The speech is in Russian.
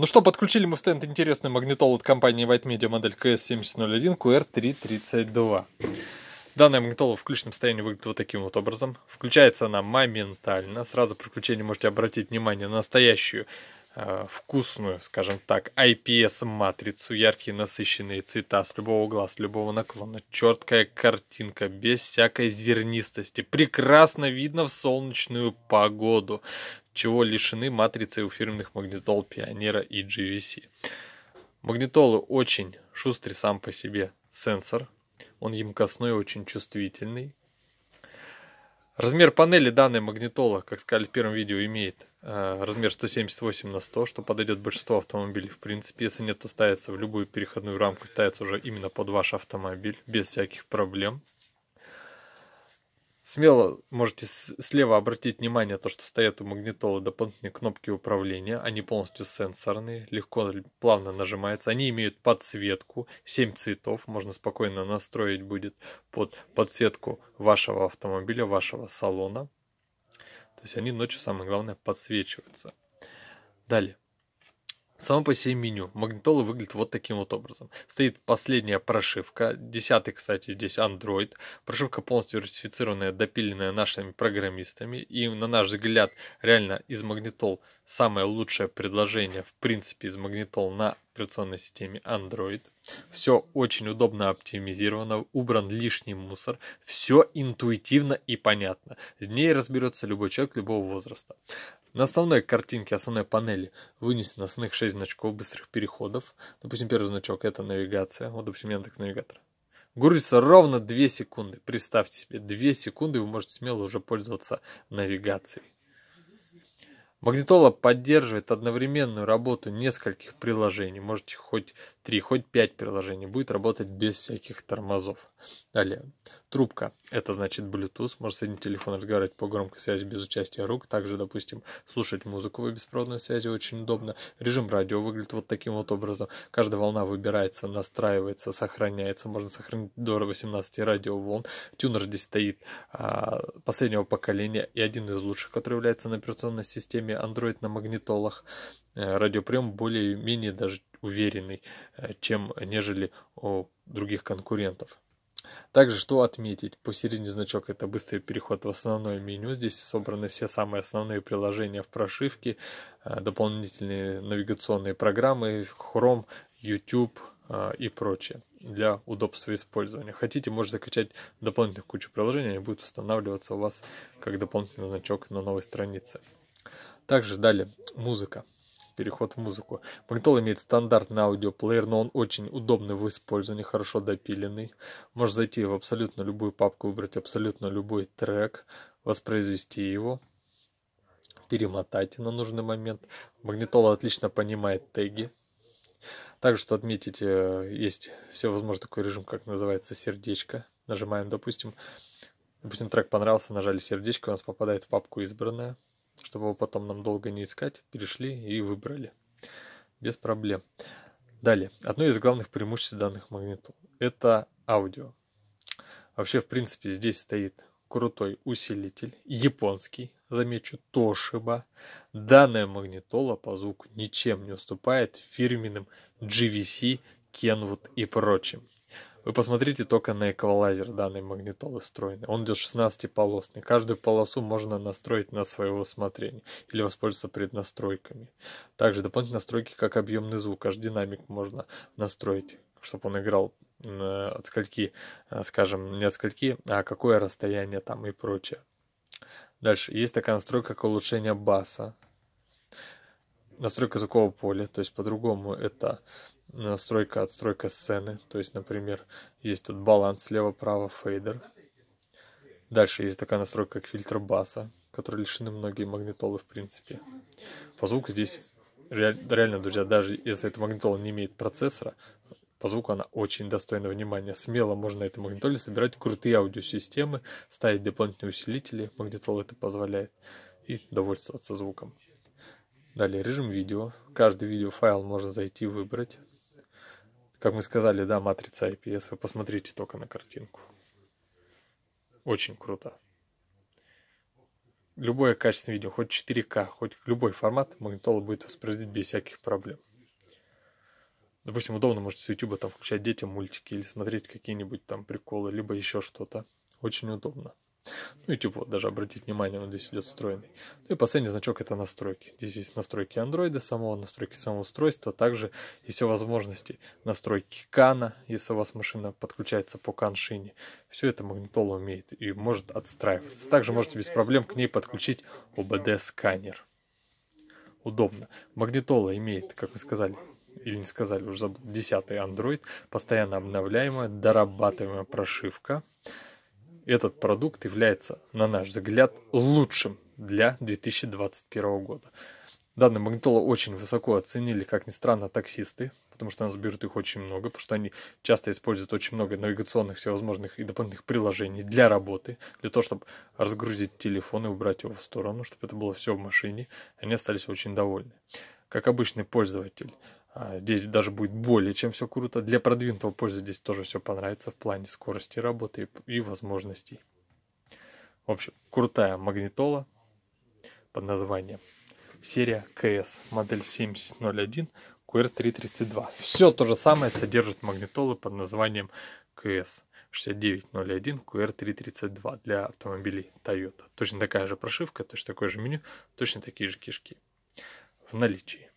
Ну что, подключили мы в стенд интересную магнитолу от компании White Media модель KS7001 QR332. Данная магнитола в включенном состоянии выглядит вот таким вот образом. Включается она моментально. Сразу при включении можете обратить внимание на настоящую э, вкусную, скажем так, IPS-матрицу. Яркие насыщенные цвета с любого угла, с любого наклона. Черткая картинка, без всякой зернистости. Прекрасно видно в солнечную погоду чего лишены матрицы у фирменных магнитол Пионера и GVC. Магнитолы очень шустрый сам по себе сенсор, он емкостной, очень чувствительный. Размер панели данной магнитола, как сказали в первом видео, имеет э, размер 178 на 100, что подойдет большинству автомобилей. В принципе, если нет, то ставится в любую переходную рамку, ставится уже именно под ваш автомобиль, без всяких проблем. Смело можете слева обратить внимание то, что стоят у магнитолы дополнительные кнопки управления. Они полностью сенсорные, легко, плавно нажимаются. Они имеют подсветку, 7 цветов. Можно спокойно настроить будет под подсветку вашего автомобиля, вашего салона. То есть они ночью, самое главное, подсвечиваются. Далее. Само по себе меню. Магнитола выглядит вот таким вот образом. Стоит последняя прошивка. Десятый, кстати, здесь Android. Прошивка полностью русифицированная, допиленная нашими программистами. И, на наш взгляд, реально из магнитол самое лучшее предложение, в принципе, из магнитол на операционной системе Android. Все очень удобно оптимизировано, убран лишний мусор, все интуитивно и понятно. С ней разберется любой человек любого возраста. На основной картинке, основной панели вынесено основных 6 значков быстрых переходов. Допустим, первый значок это навигация. Вот, допустим, Яндекс навигатор. Грузится ровно 2 секунды. Представьте себе, 2 секунды вы можете смело уже пользоваться навигацией. Магнитола поддерживает одновременную работу нескольких приложений. Можете хоть 3, хоть 5 приложений. Будет работать без всяких тормозов. Далее. Трубка. Это значит Bluetooth. Можно соединить телефон телефоном разговаривать по громкой связи без участия рук. Также, допустим, слушать музыку по беспроводной связи очень удобно. Режим радио выглядит вот таким вот образом. Каждая волна выбирается, настраивается, сохраняется. Можно сохранить до 18 радиоволн. Тюнер здесь стоит а, последнего поколения и один из лучших, который является на операционной системе программе Android на магнитолах э, радиоприем более-менее даже уверенный, э, чем нежели у других конкурентов. Также что отметить, посередине значок это быстрый переход в основное меню, здесь собраны все самые основные приложения в прошивке, э, дополнительные навигационные программы, Chrome, YouTube, и прочее для удобства использования. Хотите, можете закачать дополнительную кучу приложений, они будут устанавливаться у вас как дополнительный значок на новой странице. Также далее музыка. Переход в музыку. Магнитол имеет стандартный аудиоплеер, но он очень удобный в использовании, хорошо допиленный. Можешь зайти в абсолютно любую папку, выбрать абсолютно любой трек, воспроизвести его, перемотать на нужный момент. Магнитола отлично понимает теги, также, что отметить, э, есть все возможно такой режим, как называется сердечко. Нажимаем, допустим, допустим, трек понравился, нажали сердечко, у нас попадает в папку избранная чтобы его потом нам долго не искать, перешли и выбрали. Без проблем. Далее. Одно из главных преимуществ данных магнитол – это аудио. Вообще, в принципе, здесь стоит крутой усилитель, японский, замечу, Toshiba. Данная магнитола по звуку ничем не уступает фирменным GVC, Kenwood и прочим. Вы посмотрите только на эквалайзер данной магнитолы встроенный. Он идет 16-полосный. Каждую полосу можно настроить на свое усмотрение или воспользоваться преднастройками. Также дополнительные настройки, как объемный звук, аж динамик можно настроить, чтобы он играл э, от скольки, э, скажем, не от скольки, а какое расстояние там и прочее. Дальше есть такая настройка, как улучшение баса настройка звукового поля, то есть по-другому это настройка отстройка сцены, то есть, например, есть тут баланс слева-право, фейдер. Дальше есть такая настройка, как фильтр баса, который лишены многие магнитолы, в принципе. По звуку здесь реально, друзья, даже если эта магнитола не имеет процессора, по звуку она очень достойна внимания. Смело можно на этой магнитоле собирать крутые аудиосистемы, ставить дополнительные усилители, магнитола это позволяет, и довольствоваться звуком. Далее режим видео. Каждый видеофайл можно зайти выбрать. Как мы сказали, да, матрица IPS. Вы посмотрите только на картинку. Очень круто. Любое качественное видео, хоть 4К, хоть любой формат, магнитола будет воспроизводить без всяких проблем. Допустим, удобно, можете с YouTube там включать детям мультики или смотреть какие-нибудь там приколы, либо еще что-то. Очень удобно. Ну и типа вот даже обратить внимание, он здесь идет встроенный. Ну и последний значок это настройки. Здесь есть настройки андроида самого, настройки самого устройства, а также и все возможности настройки кана, если у вас машина подключается по кан-шине. Все это магнитола умеет и может отстраиваться. Также можете без проблем к ней подключить OBD сканер Удобно. Магнитола имеет, как вы сказали, или не сказали, уже забыл, 10 Android, постоянно обновляемая, дорабатываемая прошивка этот продукт является, на наш взгляд, лучшим для 2021 года. Данный магнитола очень высоко оценили, как ни странно, таксисты, потому что у нас берут их очень много, потому что они часто используют очень много навигационных всевозможных и дополнительных приложений для работы, для того, чтобы разгрузить телефон и убрать его в сторону, чтобы это было все в машине. Они остались очень довольны. Как обычный пользователь, а, здесь даже будет более чем все круто. Для продвинутого пользы здесь тоже все понравится в плане скорости работы и возможностей. В общем, крутая магнитола под названием серия КС модель 7001 QR332. Все то же самое содержит магнитолы под названием КС 6901 QR332 для автомобилей Toyota. Точно такая же прошивка, точно такое же меню, точно такие же кишки в наличии.